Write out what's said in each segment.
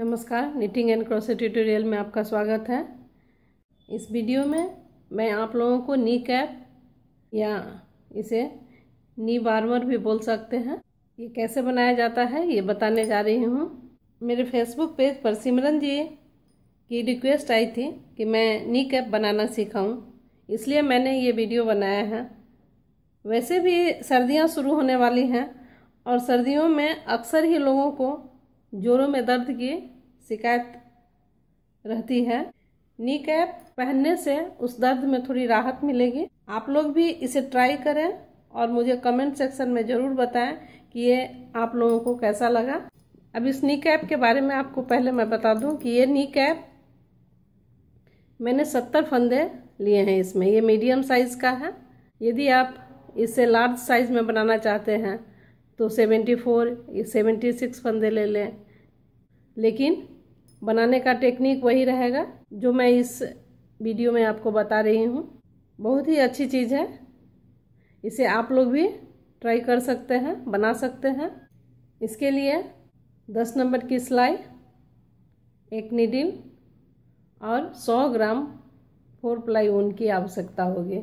नमस्कार knitting and crochet tutorial में आपका स्वागत है इस वीडियो में मैं आप लोगों को नी कैप या इसे नी बार्मर भी बोल सकते हैं ये कैसे बनाया जाता है ये बताने जा रही हूँ मेरे फेसबुक पेज पर सिमरन जी की रिक्वेस्ट आई थी कि मैं नी कैप बनाना सिखाऊँ इसलिए मैंने ये वीडियो बनाया है वैसे भी सर्दियाँ शुरू होने वाली हैं और सर्दियों में अक्सर ही लोगों को जोड़ों में दर्द की शिकायत रहती है नी कैप पहनने से उस दर्द में थोड़ी राहत मिलेगी आप लोग भी इसे ट्राई करें और मुझे कमेंट सेक्शन में ज़रूर बताएं कि ये आप लोगों को कैसा लगा अब इस नी कैप के बारे में आपको पहले मैं बता दूं कि ये नी कैप मैंने सत्तर फंदे लिए हैं इसमें ये मीडियम साइज़ का है यदि आप इसे लार्ज साइज़ में बनाना चाहते हैं तो सेवेंटी फोर सेवेंटी सिक्स फंदे ले लें लेकिन बनाने का टेक्निक वही रहेगा जो मैं इस वीडियो में आपको बता रही हूँ बहुत ही अच्छी चीज़ है इसे आप लोग भी ट्राई कर सकते हैं बना सकते हैं इसके लिए दस नंबर की सिलाई एक निडिल और सौ ग्राम फोर प्लाई ऊन की आवश्यकता होगी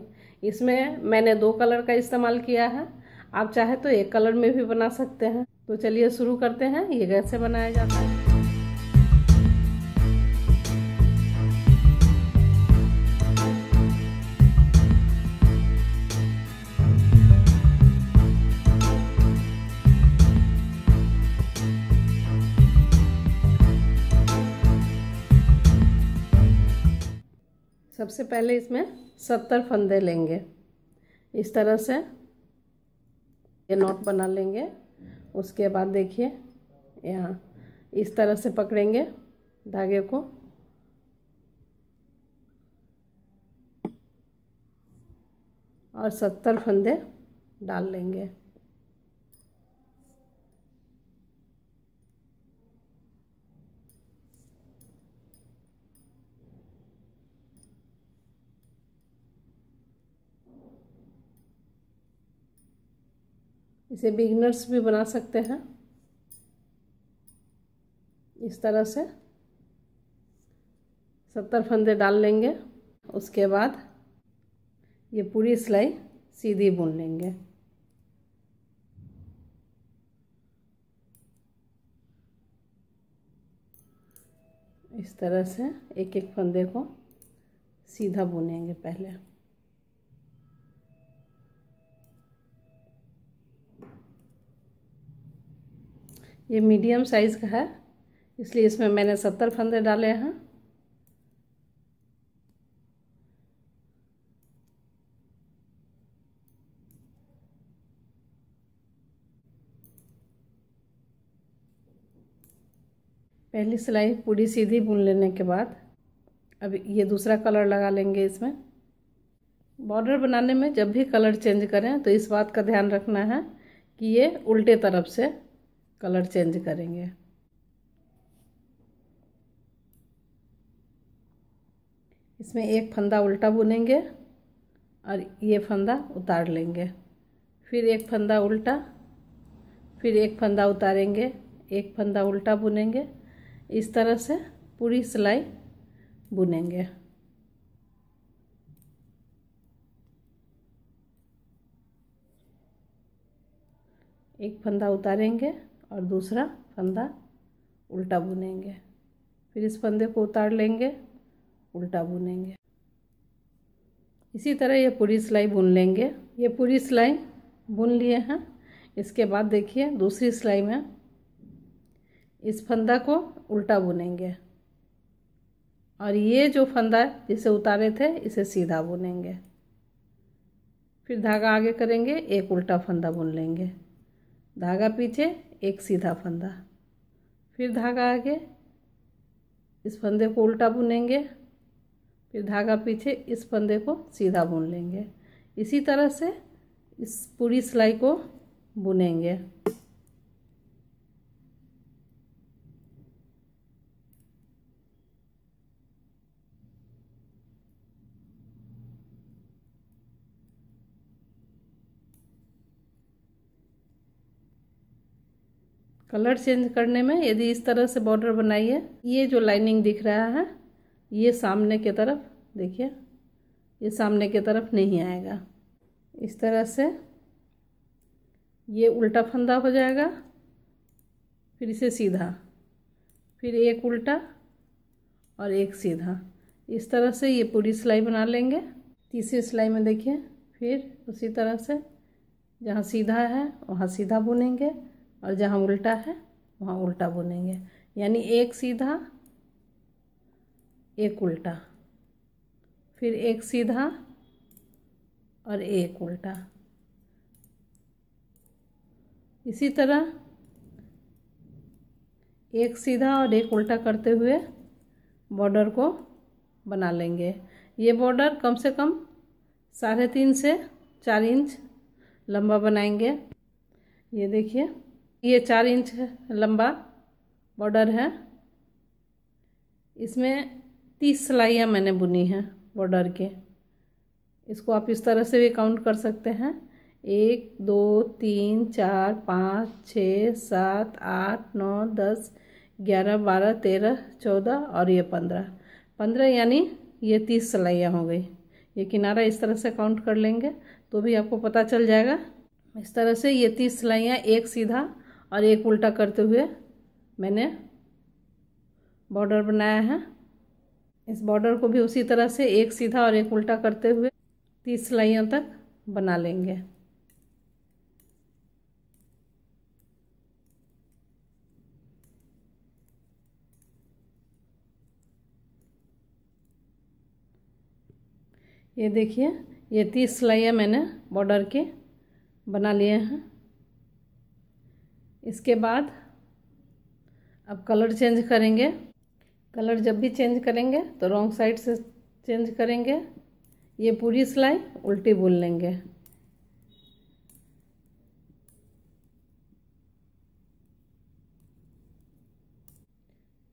इसमें मैंने दो कलर का इस्तेमाल किया है आप चाहे तो एक कलर में भी बना सकते हैं तो चलिए शुरू करते हैं ये कैसे बनाया जाता है सबसे पहले इसमें सत्तर फंदे लेंगे इस तरह से ये नोट बना लेंगे उसके बाद देखिए यहाँ इस तरह से पकड़ेंगे धागे को और सत्तर फंदे डाल लेंगे इसे बिगनर्स भी बना सकते हैं इस तरह से सत्तर फंदे डाल लेंगे उसके बाद ये पूरी सिलाई सीधी बुन लेंगे इस तरह से एक एक फंदे को सीधा बुनेंगे पहले ये मीडियम साइज़ का है इसलिए इसमें मैंने सत्तर फंदे डाले हैं पहली सिलाई पूरी सीधी बुन लेने के बाद अब ये दूसरा कलर लगा लेंगे इसमें बॉर्डर बनाने में जब भी कलर चेंज करें तो इस बात का ध्यान रखना है कि ये उल्टे तरफ से कलर चेंज करेंगे इसमें एक फंदा उल्टा बुनेंगे और ये फंदा उतार लेंगे फिर एक फंदा उल्टा फिर एक फंदा उतारेंगे एक फंदा उल्टा बुनेंगे इस तरह से पूरी सिलाई बुनेंगे एक फंदा उतारेंगे और दूसरा फंदा उल्टा बुनेंगे फिर इस फंदे को उतार लेंगे उल्टा बुनेंगे इसी तरह ये पूरी सिलाई बुन लेंगे ये पूरी सिलाई बुन लिए हैं इसके बाद देखिए दूसरी सिलाई में इस फंदा को उल्टा बुनेंगे और ये जो फंदा जिसे उतारे थे इसे सीधा बुनेंगे फिर धागा आगे करेंगे एक उल्टा फंदा बुन लेंगे धागा पीछे एक सीधा फंदा फिर धागा आगे इस फंदे को उल्टा बुनेंगे फिर धागा पीछे इस फंदे को सीधा बुन लेंगे इसी तरह से इस पूरी सिलाई को बुनेंगे कलर चेंज करने में यदि इस तरह से बॉर्डर बनाइए ये जो लाइनिंग दिख रहा है ये सामने की तरफ देखिए ये सामने की तरफ नहीं आएगा इस तरह से ये उल्टा फंदा हो जाएगा फिर इसे सीधा फिर एक उल्टा और एक सीधा इस तरह से ये पूरी सिलाई बना लेंगे तीसरी सिलाई में देखिए फिर उसी तरह से जहाँ सीधा है वहाँ सीधा बुनेंगे और जहाँ उल्टा है वहाँ उल्टा बुनेंगे यानी एक सीधा एक उल्टा फिर एक सीधा और एक उल्टा इसी तरह एक सीधा और एक उल्टा करते हुए बॉर्डर को बना लेंगे ये बॉर्डर कम से कम साढ़े तीन से चार इंच लंबा बनाएंगे ये देखिए ये चार इंच लंबा बॉर्डर है इसमें तीस सिलाइयाँ मैंने बुनी हैं बॉर्डर के इसको आप इस तरह से भी काउंट कर सकते हैं एक दो तीन चार पाँच छ सात आठ नौ दस ग्यारह बारह तेरह चौदह और ये पंद्रह पंद्रह यानी ये तीस सिलाइयाँ हो गई ये किनारा इस तरह से काउंट कर लेंगे तो भी आपको पता चल जाएगा इस तरह से ये तीस सिलाइयाँ एक सीधा और एक उल्टा करते हुए मैंने बॉर्डर बनाया है इस बॉर्डर को भी उसी तरह से एक सीधा और एक उल्टा करते हुए तीस सिलाइयों तक बना लेंगे ये देखिए ये तीस सिलाइयाँ मैंने बॉर्डर के बना लिए हैं इसके बाद अब कलर चेंज करेंगे कलर जब भी चेंज करेंगे तो रॉन्ग साइड से चेंज करेंगे ये पूरी सिलाई उल्टी बुन लेंगे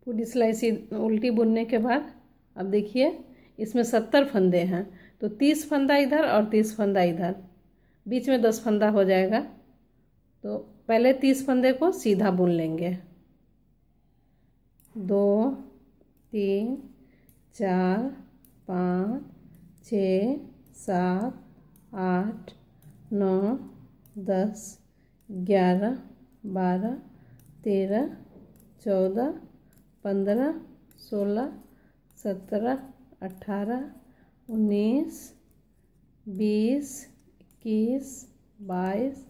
पूरी सिलाई सी उल्टी बुनने के बाद अब देखिए इसमें सत्तर फंदे हैं तो तीस फंदा इधर और तीस फंदा इधर बीच में दस फंदा हो जाएगा तो पहले तीस फंदे को सीधा बुन लेंगे दो तीन चार पाँच छ सात आठ नौ दस ग्यारह बारह तेरह चौदह पंद्रह सोलह सत्रह अठारह उन्नीस बीस इक्कीस बाईस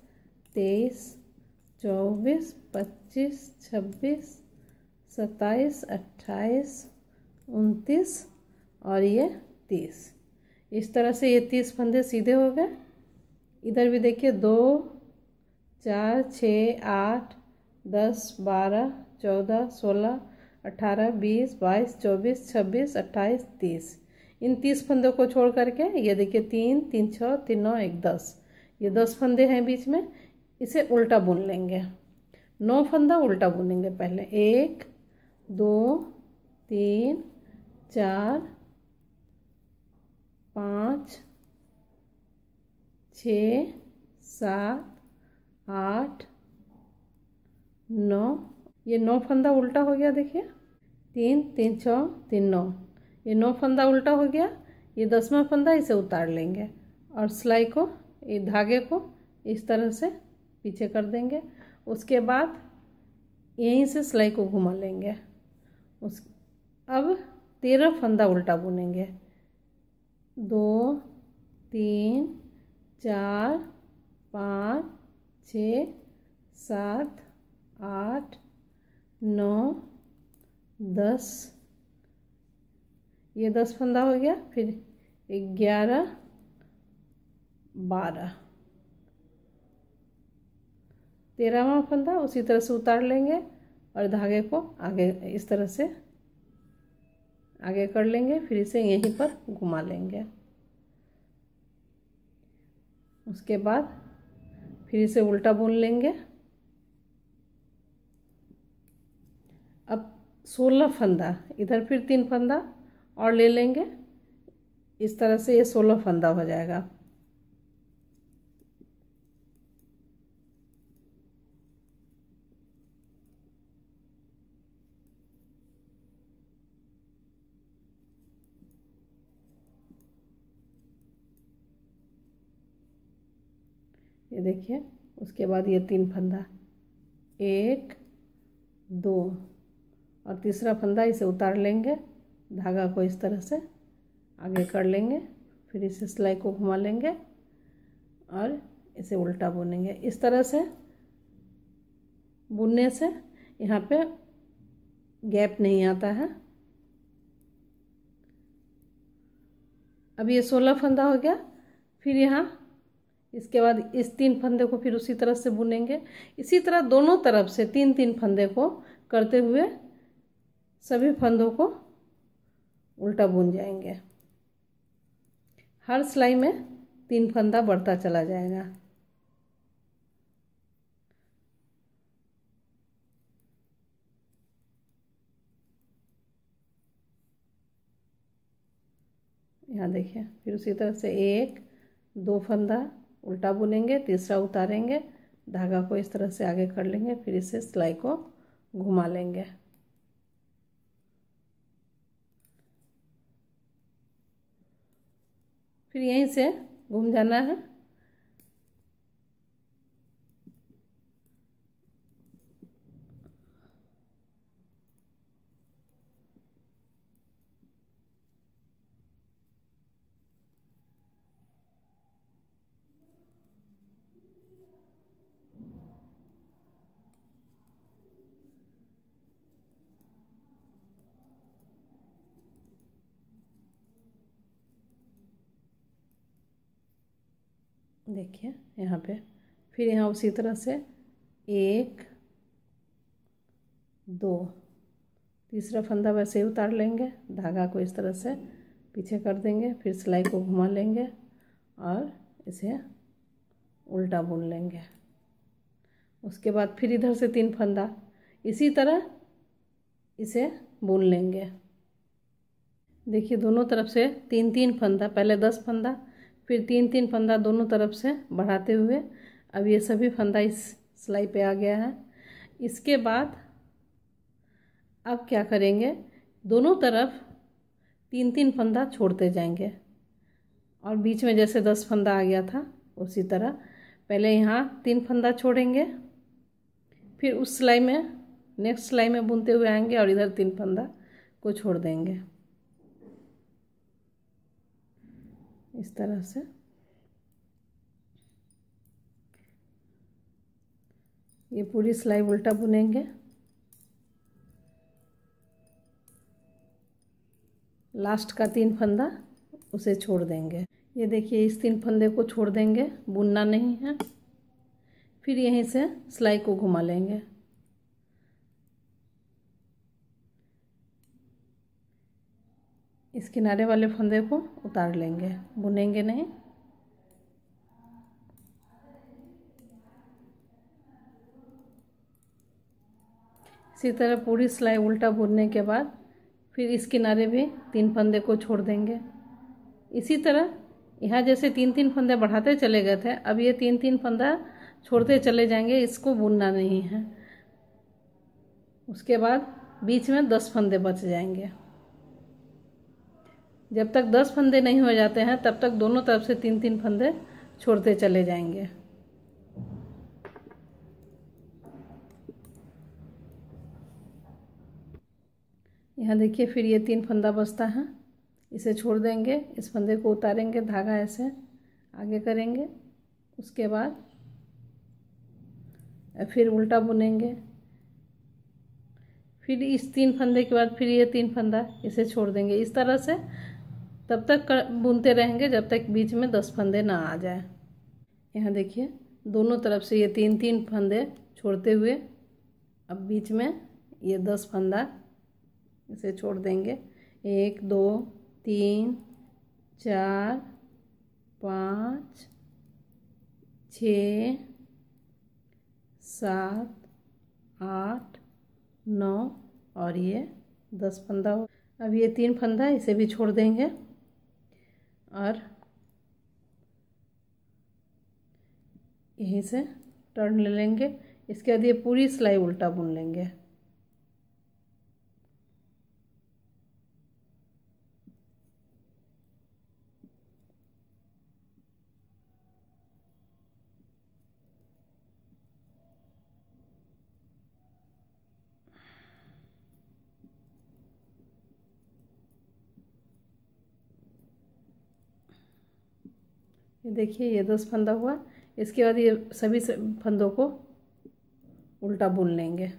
तेईस चौबीस पच्चीस छब्बीस सत्ताईस अट्ठाईस उनतीस और ये तीस इस तरह से ये तीस फंदे सीधे हो गए इधर भी देखिए दो चार छः आठ दस बारह चौदह सोलह अट्ठारह बीस बाईस चौबीस छब्बीस अट्ठाईस तीस इन तीस फंदों को छोड़ करके ये देखिए तीन तीन छः तीन नौ एक दस ये दस फंदे हैं बीच में इसे उल्टा बुन लेंगे नौ फंदा उल्टा बुनेंगे पहले एक दो तीन चार पाँच छ सात आठ नौ ये नौ फंदा उल्टा हो गया देखिए तीन तीन छः तीन नौ ये नौ फंदा उल्टा हो गया ये दसवा फंदा इसे उतार लेंगे और सिलाई को ये धागे को इस तरह से पीछे कर देंगे उसके बाद यहीं से सिलाई को घुमा लेंगे उस अब तेरह फंदा उल्टा बुनेंगे दो तीन चार पाँच छ सात आठ नौ दस ये दस फंदा हो गया फिर ग्यारह बारह तेरहवा फंदा उसी तरह से उतार लेंगे और धागे को आगे इस तरह से आगे कर लेंगे फिर इसे यहीं पर घुमा लेंगे उसके बाद फिर इसे उल्टा बुन लेंगे अब सोलह फंदा इधर फिर तीन फंदा और ले लेंगे इस तरह से ये सोलह फंदा हो जाएगा ये देखिए उसके बाद ये तीन फंदा एक दो और तीसरा फंदा इसे उतार लेंगे धागा को इस तरह से आगे कर लेंगे फिर इसे सिलाई को घुमा लेंगे और इसे उल्टा बुनेंगे इस तरह से बुनने से यहाँ पे गैप नहीं आता है अब ये सोलह फंदा हो गया फिर यहाँ इसके बाद इस तीन फंदे को फिर उसी तरह से बुनेंगे इसी तरह दोनों तरफ से तीन तीन फंदे को करते हुए सभी फंदों को उल्टा बुन जाएंगे हर सिलाई में तीन फंदा बढ़ता चला जाएगा यहाँ देखिए फिर उसी तरह से एक दो फंदा उल्टा बुनेंगे तीसरा उतारेंगे धागा को इस तरह से आगे कर लेंगे फिर इसे सिलाई को घुमा लेंगे फिर यहीं से घूम जाना है देखिए यहाँ पे फिर यहाँ उसी तरह से एक दो तीसरा फंदा वैसे ही उतार लेंगे धागा को इस तरह से पीछे कर देंगे फिर सिलाई को घुमा लेंगे और इसे उल्टा बुन लेंगे उसके बाद फिर इधर से तीन फंदा इसी तरह इसे बुन लेंगे देखिए दोनों तरफ से तीन तीन फंदा पहले दस फंदा फिर तीन तीन फंदा दोनों तरफ से बढ़ाते हुए अब ये सभी फंदा इस सिलाई पे आ गया है इसके बाद अब क्या करेंगे दोनों तरफ तीन तीन फंदा छोड़ते जाएंगे और बीच में जैसे दस फंदा आ गया था उसी तरह पहले यहाँ तीन फंदा छोड़ेंगे फिर उस सिलाई में नेक्स्ट सिलाई में बुनते हुए आएंगे और इधर तीन फंदा को छोड़ देंगे इस तरह से ये पूरी सिलाई उल्टा बुनेंगे लास्ट का तीन फंदा उसे छोड़ देंगे ये देखिए इस तीन फंदे को छोड़ देंगे बुनना नहीं है फिर यहीं से सिलाई को घुमा लेंगे इस किनारे वाले फंदे को उतार लेंगे बुनेंगे नहीं इसी तरह पूरी सिलाई उल्टा बुनने के बाद फिर इस किनारे भी तीन फंदे को छोड़ देंगे इसी तरह यहाँ जैसे तीन तीन फंदे बढ़ाते चले गए थे अब ये तीन तीन फंदा छोड़ते चले जाएंगे इसको बुनना नहीं है उसके बाद बीच में दस फंदे बच जाएंगे जब तक दस फंदे नहीं हो जाते हैं तब तक दोनों तरफ से तीन तीन फंदे छोड़ते चले जाएंगे यहाँ देखिए फिर ये तीन फंदा बचता है इसे छोड़ देंगे इस फंदे को उतारेंगे धागा ऐसे आगे करेंगे उसके बाद फिर उल्टा बुनेंगे फिर इस तीन फंदे के बाद फिर ये तीन फंदा इसे छोड़ देंगे इस तरह से तब तक बुनते रहेंगे जब तक बीच में दस फंदे ना आ जाए यहाँ देखिए दोनों तरफ से ये तीन तीन फंदे छोड़ते हुए अब बीच में ये दस फंदा इसे छोड़ देंगे एक दो तीन चार पाँच छ सात आठ नौ और ये दस फंदा हो अब ये तीन फंदा इसे भी छोड़ देंगे और यहीं से टर्न ले लेंगे इसके बाद ये पूरी सिलाई उल्टा बुन लेंगे ये देखिए ये दस फंदा हुआ इसके बाद ये सभी फंदों को उल्टा बुन लेंगे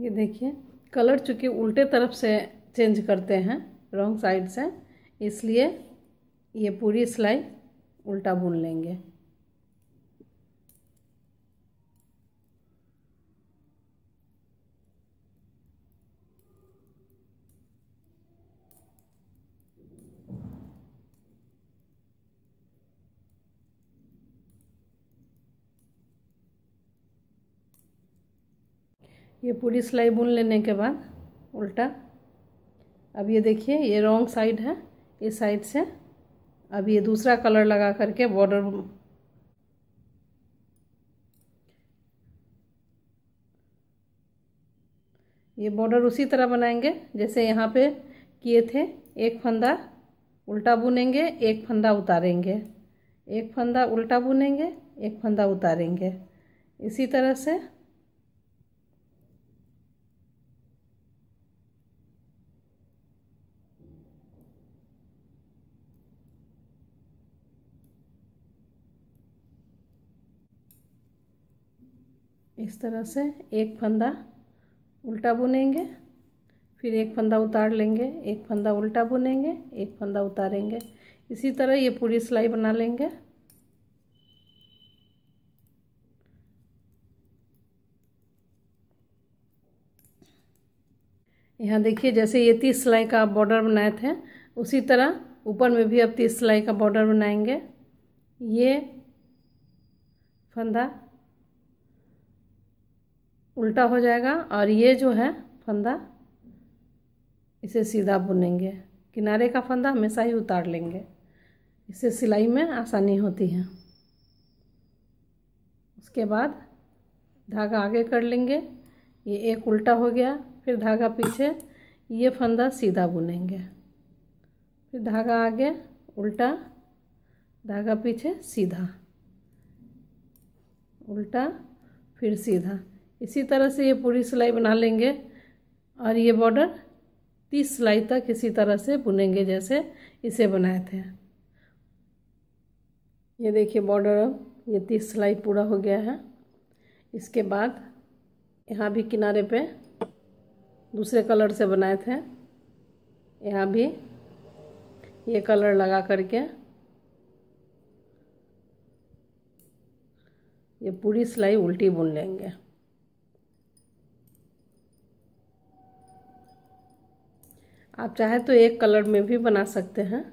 ये देखिए कलर चूँकि उल्टे तरफ से चेंज करते हैं रॉन्ग साइड से इसलिए ये पूरी सिलाई उल्टा बुन लेंगे ये पूरी सिलाई बुन लेने के बाद उल्टा अब ये देखिए ये रॉन्ग साइड है इस साइड से अब ये दूसरा कलर लगा करके बॉर्डर ये बॉर्डर उसी तरह बनाएंगे जैसे यहाँ पे किए थे एक फंदा उल्टा बुनेंगे एक फंदा उतारेंगे एक फंदा उल्टा बुनेंगे एक फंदा उतारेंगे इसी तरह से इस तरह से एक फंदा उल्टा बुनेंगे फिर एक फंदा उतार लेंगे एक फंदा उल्टा बुनेंगे एक फंदा उतारेंगे इसी तरह ये पूरी सिलाई बना लेंगे यहाँ देखिए जैसे ये तीस सिलाई का बॉर्डर बनाए थे उसी तरह ऊपर में भी अब तीस सिलाई का बॉर्डर बनाएंगे ये फंदा उल्टा हो जाएगा और ये जो है फंदा इसे सीधा बुनेंगे किनारे का फंदा हमेशा ही उतार लेंगे इससे सिलाई में आसानी होती है उसके बाद धागा आगे कर लेंगे ये एक उल्टा हो गया फिर धागा पीछे ये फंदा सीधा बुनेंगे फिर धागा आगे उल्टा धागा पीछे सीधा उल्टा फिर सीधा इसी तरह से ये पूरी सिलाई बना लेंगे और ये बॉर्डर तीस सिलाई तक इसी तरह से बुनेंगे जैसे इसे बनाए थे ये देखिए बॉर्डर अब ये तीस सिलाई पूरा हो गया है इसके बाद यहाँ भी किनारे पे दूसरे कलर से बनाए थे यहाँ भी ये कलर लगा करके ये पूरी सिलाई उल्टी बुन लेंगे आप चाहे तो एक कलर में भी बना सकते हैं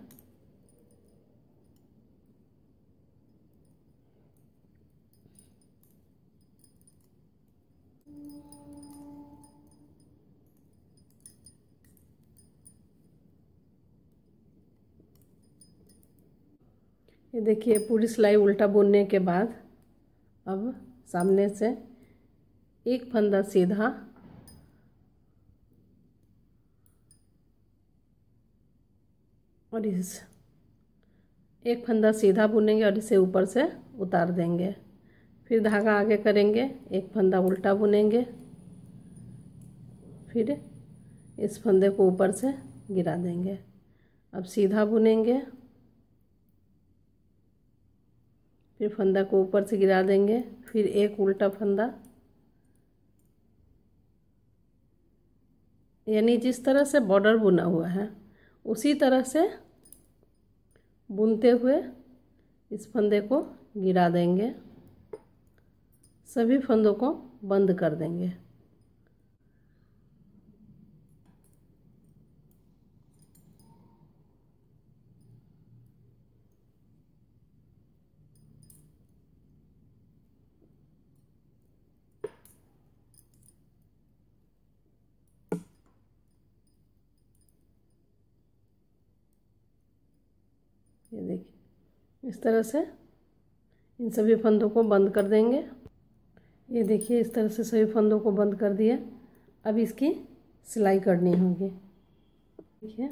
ये देखिए पूरी सिलाई उल्टा बुनने के बाद अब सामने से एक फंदा सीधा और इस एक फंदा सीधा बुनेंगे और इसे ऊपर से उतार देंगे फिर धागा आगे करेंगे एक फंदा उल्टा बुनेंगे फिर इस फंदे को ऊपर से गिरा देंगे अब सीधा बुनेंगे फिर फंदा को ऊपर से गिरा देंगे फिर एक उल्टा फंदा यानी जिस तरह से बॉर्डर बुना हुआ है उसी तरह से बुनते हुए इस फंदे को गिरा देंगे सभी फंदों को बंद कर देंगे ये देखिए इस तरह से इन सभी फंदों को बंद कर देंगे ये देखिए इस तरह से सभी फंदों को बंद कर दिया अब इसकी सिलाई करनी होगी ठीक है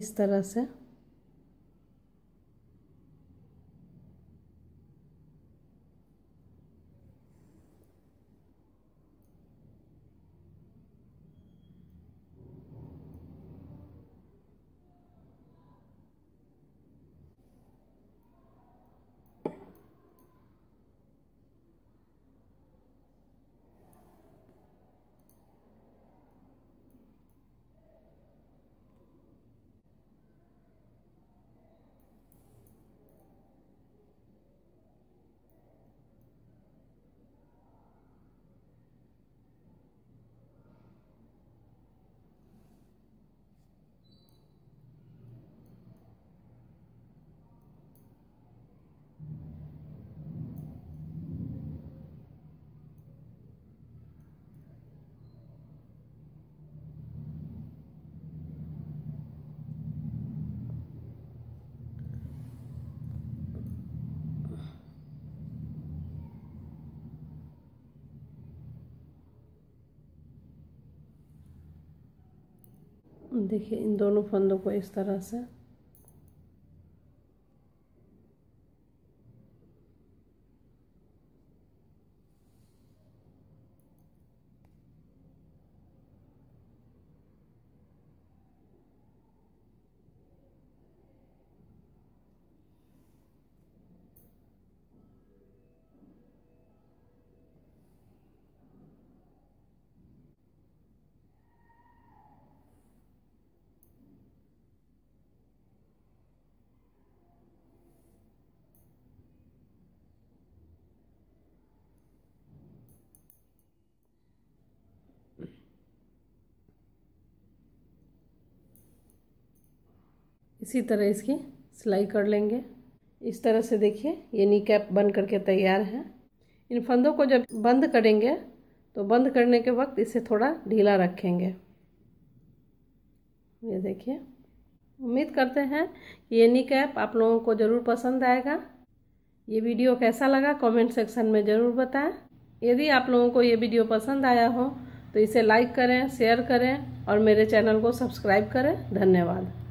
इस तरह से देखिए इन दोनों फंदों को इस तरह से इसी तरह इसकी सिलाई कर लेंगे इस तरह से देखिए ये नी कैप बन करके तैयार है इन फंदों को जब बंद करेंगे तो बंद करने के वक्त इसे थोड़ा ढीला रखेंगे ये देखिए उम्मीद करते हैं कि ये नी कैप आप लोगों को ज़रूर पसंद आएगा ये वीडियो कैसा लगा कमेंट सेक्शन में ज़रूर बताएं यदि आप लोगों को ये वीडियो पसंद आया हो तो इसे लाइक करें शेयर करें और मेरे चैनल को सब्सक्राइब करें धन्यवाद